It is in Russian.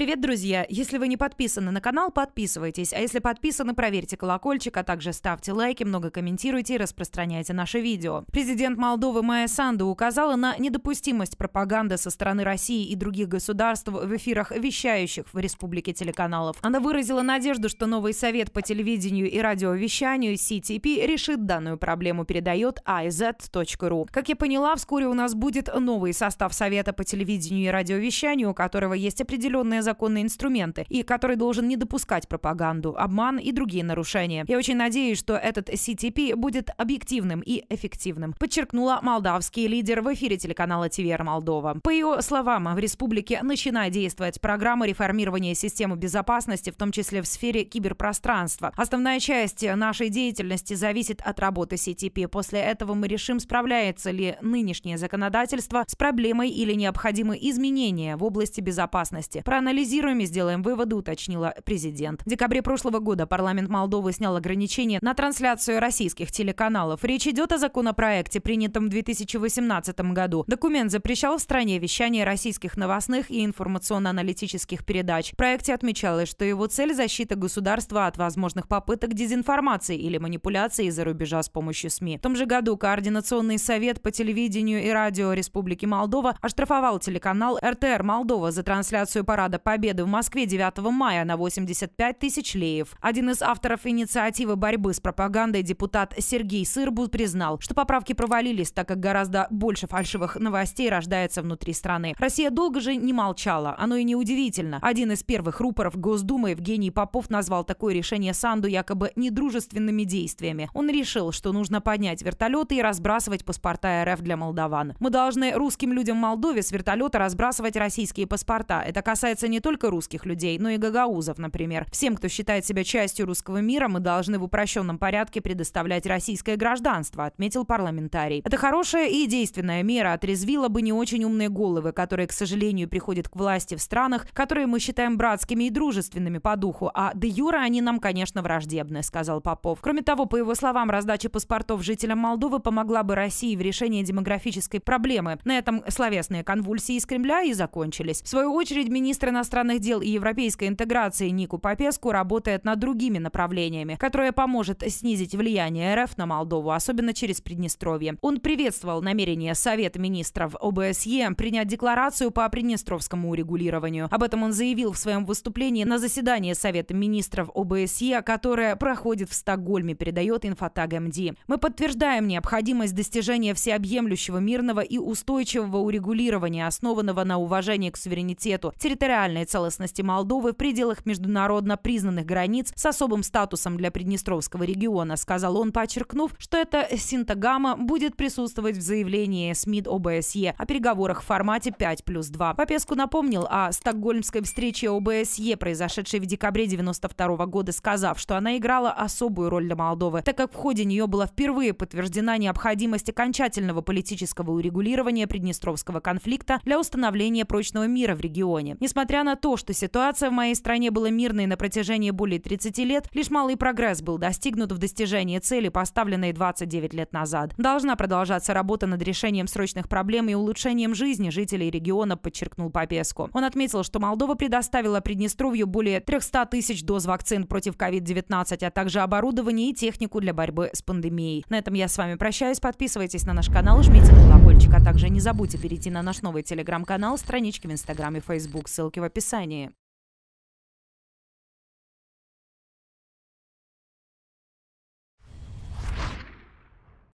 Привет, друзья! Если вы не подписаны на канал, подписывайтесь. А если подписаны, проверьте колокольчик, а также ставьте лайки, много комментируйте и распространяйте наши видео. Президент Молдовы Майя Санду указала на недопустимость пропаганды со стороны России и других государств в эфирах вещающих в республике телеканалов. Она выразила надежду, что новый совет по телевидению и радиовещанию CTP решит данную проблему, передает iz.ru. А как я поняла, вскоре у нас будет новый состав совета по телевидению и радиовещанию, у которого есть определенные законные инструменты и который должен не допускать пропаганду, обман и другие нарушения. Я очень надеюсь, что этот CTP будет объективным и эффективным, подчеркнула молдавский лидер в эфире телеканала ТВР Молдова. По ее словам, в республике начинает действовать программа реформирования системы безопасности, в том числе в сфере киберпространства. Основная часть нашей деятельности зависит от работы CTP. После этого мы решим, справляется ли нынешнее законодательство с проблемой или необходимы изменения в области безопасности. Проанализируем проанализируем и сделаем выводы, уточнила президент. В декабре прошлого года парламент Молдовы снял ограничения на трансляцию российских телеканалов. Речь идет о законопроекте, принятом в 2018 году. Документ запрещал в стране вещание российских новостных и информационно-аналитических передач. В проекте отмечалось, что его цель – защита государства от возможных попыток дезинформации или манипуляции из-за рубежа с помощью СМИ. В том же году Координационный совет по телевидению и радио Республики Молдова оштрафовал телеканал РТР Молдова за трансляцию парада Победы в Москве 9 мая на 85 тысяч леев. Один из авторов инициативы борьбы с пропагандой депутат Сергей Сырбу признал, что поправки провалились, так как гораздо больше фальшивых новостей рождается внутри страны. Россия долго же не молчала. Оно и не удивительно. Один из первых рупоров Госдумы Евгений Попов назвал такое решение Санду якобы недружественными действиями. Он решил, что нужно поднять вертолеты и разбрасывать паспорта РФ для молдаван. Мы должны русским людям в Молдове с вертолета разбрасывать российские паспорта. Это касается не только русских людей, но и гагаузов, например. Всем, кто считает себя частью русского мира, мы должны в упрощенном порядке предоставлять российское гражданство, отметил парламентарий. Это хорошая и действенная мера, отрезвила бы не очень умные головы, которые, к сожалению, приходят к власти в странах, которые мы считаем братскими и дружественными по духу, а де юра они нам, конечно, враждебны, сказал Попов. Кроме того, по его словам, раздача паспортов жителям Молдовы помогла бы России в решении демографической проблемы. На этом словесные конвульсии из Кремля и закончились. В свою очередь, министр министры иностранных дел и европейской интеграции Нику Попеску работает над другими направлениями, которые поможет снизить влияние РФ на Молдову, особенно через Приднестровье. Он приветствовал намерение Совета министров ОБСЕ принять декларацию по приднестровскому урегулированию. Об этом он заявил в своем выступлении на заседании Совета министров ОБСЕ, которое проходит в Стокгольме, передает инфотаг МД. Мы подтверждаем необходимость достижения всеобъемлющего мирного и устойчивого урегулирования, основанного на уважении к суверенитету, территориальному территориальной целостности Молдовы в пределах международно признанных границ с особым статусом для Приднестровского региона, сказал он, подчеркнув, что эта синтагама будет присутствовать в заявлении СМИД ОБСЕ о переговорах в формате 5 плюс 2. Попеску напомнил о стокгольмской встрече ОБСЕ, произошедшей в декабре 92 года, сказав, что она играла особую роль для Молдовы, так как в ходе нее была впервые подтверждена необходимость окончательного политического урегулирования Приднестровского конфликта для установления прочного мира в регионе. Несмотря на то, что ситуация в моей стране была мирной на протяжении более 30 лет, лишь малый прогресс был достигнут в достижении цели, поставленной 29 лет назад. Должна продолжаться работа над решением срочных проблем и улучшением жизни жителей региона, подчеркнул Попеску. Он отметил, что Молдова предоставила Приднестровью более 300 тысяч доз вакцин против COVID-19, а также оборудование и технику для борьбы с пандемией. На этом я с вами прощаюсь. Подписывайтесь на наш канал, жмите на колокольчик, а также не забудьте перейти на наш новый телеграм-канал, странички в Инстаграме, Facebook. Ссылки в описании описании.